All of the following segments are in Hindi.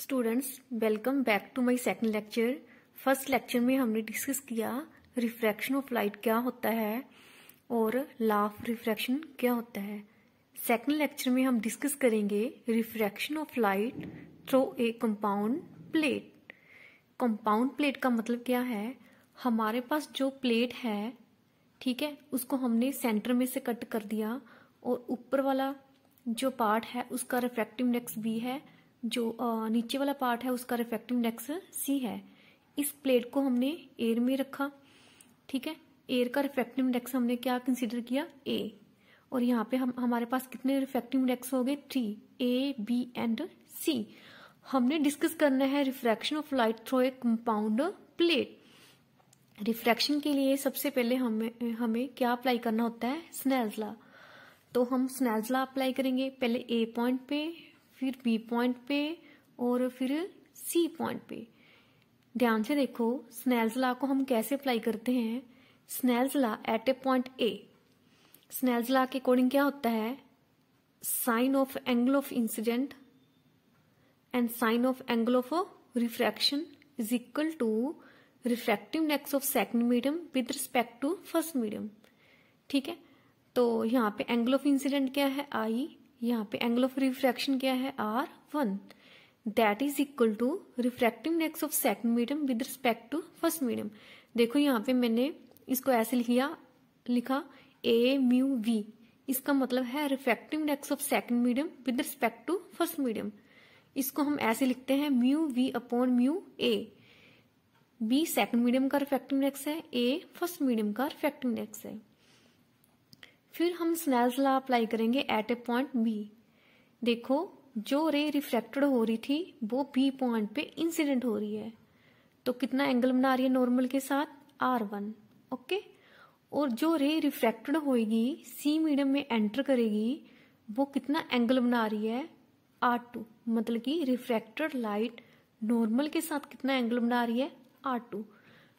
Students welcome back to my second lecture first lecture में हमने डिस्कस किया रिफ्रैक्शन ऑफ लाइट क्या होता है और लाफ रिफ्रैक्शन क्या होता है सेकंड लेक्चर में हम डिस्कस करेंगे refraction of light through a compound plate compound plate का मतलब क्या है हमारे पास जो प्लेट है ठीक है उसको हमने सेंटर में से कट कर दिया और ऊपर वाला जो पार्ट है उसका रिफ्रैक्टिव इंडेक्स भी है जो नीचे वाला पार्ट है उसका रिफ्रैक्टिव इंडेक्स सी है इस प्लेट को हमने एयर में रखा ठीक है एयर का रिफ्रैक्टिव इंडेक्स हमने क्या कंसिडर किया ए और यहाँ पे हम हमारे पास कितने रिफ्रैक्टिव इंडेक्स हो गए three A B and C हमने डिस्कस करना है refraction of light through a compound plate refraction के लिए सबसे पहले हमें हमें क्या अप्लाई करना होता है स्नेल्सला तो हम स्नेल्सला अप्लाई करेंगे पहले ए पॉइंट पे फिर बी पॉइंट पे और फिर सी पॉइंट पे ध्यान से देखो स्नेल्स ला को हम कैसे अप्लाई करते हैं Snell's law at a point A Snell's law के अकॉर्डिंग क्या होता है sine of angle of incidence and sine of angle of refraction is equal to refractive index of second medium with respect to first medium ठीक है तो यहाँ पे एंगल ऑफ इंसिडेंट क्या है आई यहाँ पे एंगल ऑफ रिफ्रैक्शन क्या है R one that is equal to refractive index of second medium with respect to first medium देखो यहाँ पे मैंने इसको ऐसे लिखा लिखा ए म्यू वी इसका मतलब है refractive index of second medium with respect to first medium इसको हम ऐसे लिखते हैं mu V upon mu A B second medium का रिफ्रैक्टिव इंडेक्स है ए फर्स्ट मीडियम का रिफ्रैक्टिव इंडेक्स है फिर हम स्नेल्स ला अप्लाई करेंगे एट ए पॉइंट बी देखो जो रे रिफ्रैक्टेड हो रही थी वो बी पॉइंट पे इंसिडेंट हो रही है तो कितना एंगल बना रही है नॉर्मल के साथ आर वन ओके और जो रे रिफ्रैक्टेड होएगी सी मीडियम में एंटर करेगी वो कितना एंगल बना रही है आर टू मतलब कि रिफ्रैक्टेड लाइट नॉर्मल के साथ कितना एंगल बना रही है आर टू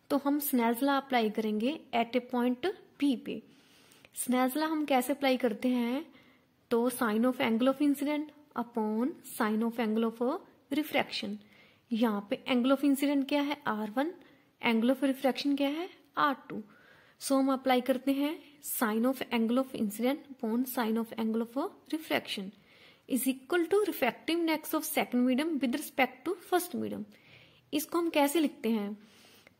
तो हम स्नेजला अप्लाई करेंगे एट ए पॉइंट बी पे स्नेजला हम कैसे अप्लाई करते हैं तो sine of angle of incidence upon sine of angle of refraction यहाँ पे एंगल ऑफ इंसिडेंट क्या है R one angle of refraction क्या है आर टू सो हम अप्लाई करते हैं sine of angle of incidence upon sine of angle of refraction is equal to refractive index of second medium with respect to first medium इसको हम कैसे लिखते हैं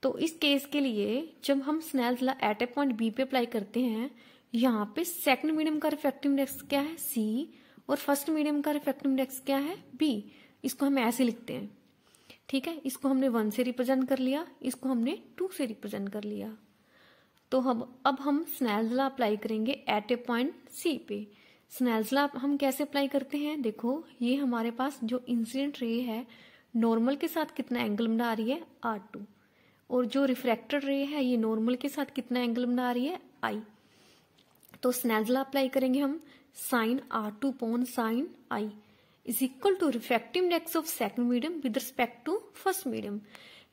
तो इस केस के लिए जब हम Snell's law at a point B पे अप्लाई करते हैं यहाँ पे सेकंड मीडियम का रिफेक्टिव इंडेक्स क्या है सी और फर्स्ट मीडियम का रिफेक्टिव इंडेक्स क्या है बी इसको हम ऐसे लिखते हैं ठीक है इसको हमने वन से रिप्रेजेंट कर लिया इसको हमने टू से रिप्रेजेंट कर लिया तो हम अब हम स्नैल्सला अप्लाई करेंगे एट ए पॉइंट सी पे स्नैल्सला हम कैसे अप्लाई करते हैं देखो ये हमारे पास जो इंसिडेंट रे है नॉर्मल के साथ कितना एंगल बना रही है आर टू और जो रिफ्रैक्टेड रे है ये नॉर्मल के साथ कितना एंगल बना रही है आई तो स्नेजला अप्लाई करेंगे हम sine R two upon sine I is equal to refractive index of second medium with respect to first medium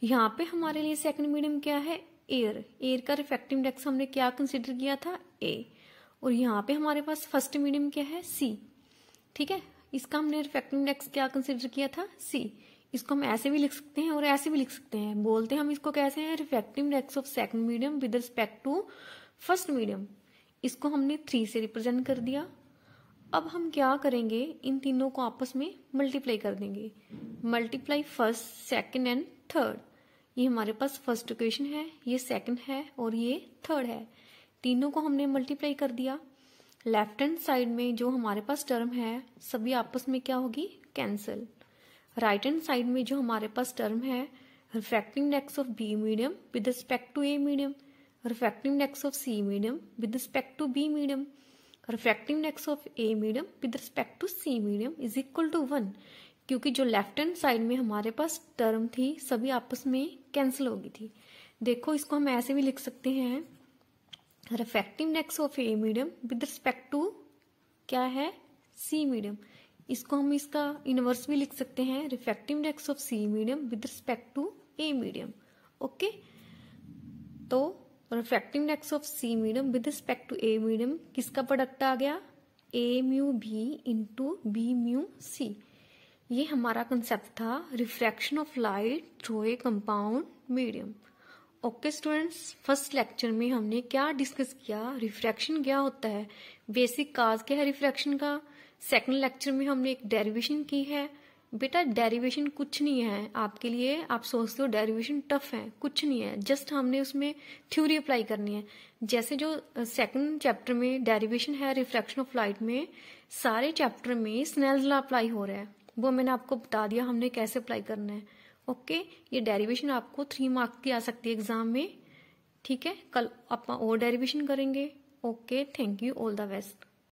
यहाँ पे हमारे लिए सेकंड मीडियम क्या है एयर एयर का रिफेक्टिव इंडेक्स हमने क्या कंसिडर किया था ए और यहाँ पे हमारे पास फर्स्ट मीडियम क्या है सी ठीक है इसका हमने रिफेक्टिव इंडेक्स क्या कंसिडर किया था सी इसको हम ऐसे भी लिख सकते हैं और ऐसे भी लिख सकते हैं बोलते हम इसको कैसे हैं refractive index of second medium with respect to first medium इसको हमने थ्री से रिप्रेजेंट कर दिया अब हम क्या करेंगे इन तीनों को आपस में मल्टीप्लाई कर देंगे multiply first second and third ये हमारे पास फर्स्ट इक्वेशन है ये सेकंड है और ये थर्ड है तीनों को हमने मल्टीप्लाई कर दिया लेफ्ट हैंड साइड में जो हमारे पास टर्म है सभी आपस में क्या होगी कैंसिल राइट हैंड साइड में जो हमारे पास टर्म है refracting index of B medium with respect to A medium refractive index of C medium with respect to B medium. Refractive index of A medium with respect to C medium is equal to one क्योंकि जो लेफ्ट हैंड साइड में हमारे पास टर्म थी सभी आपस में कैंसिल हो गई थी देखो इसको हम ऐसे भी लिख सकते हैं refractive index of A medium with respect to क्या है सी मीडियम इसको हम इसका इनवर्स भी लिख सकते हैं refractive index of C medium with respect to A medium okay तो और refractive of C medium with respect to A medium किसका प्रोडक्ट आ गया A mu B into B mu C ये हमारा कंसेप्ट था refraction of light through a compound medium okay students first lecture में हमने क्या डिस्कस किया रिफ्रैक्शन क्या होता है बेसिक काज क्या है रिफ्रैक्शन का सेकंड लेक्चर में हमने एक डेरिवेशन की है बेटा डेरिवेशन कुछ नहीं है आपके लिए आप सोचते हो डेरिवेशन टफ है कुछ नहीं है जस्ट हमने उसमें थ्योरी अप्लाई करनी है जैसे जो सेकंड चैप्टर में डेरिवेशन है रिफ्लेक्शन ऑफ लाइट में सारे चैप्टर में स्नेल्सला अप्लाई हो रहा है वो मैंने आपको बता दिया हमने कैसे अप्लाई करना है ओके ये डेरिवेशन आपको थ्री मार्क्स की आ सकती है एग्जाम में ठीक है कल आप और डेरिवेशन करेंगे okay thank you all the best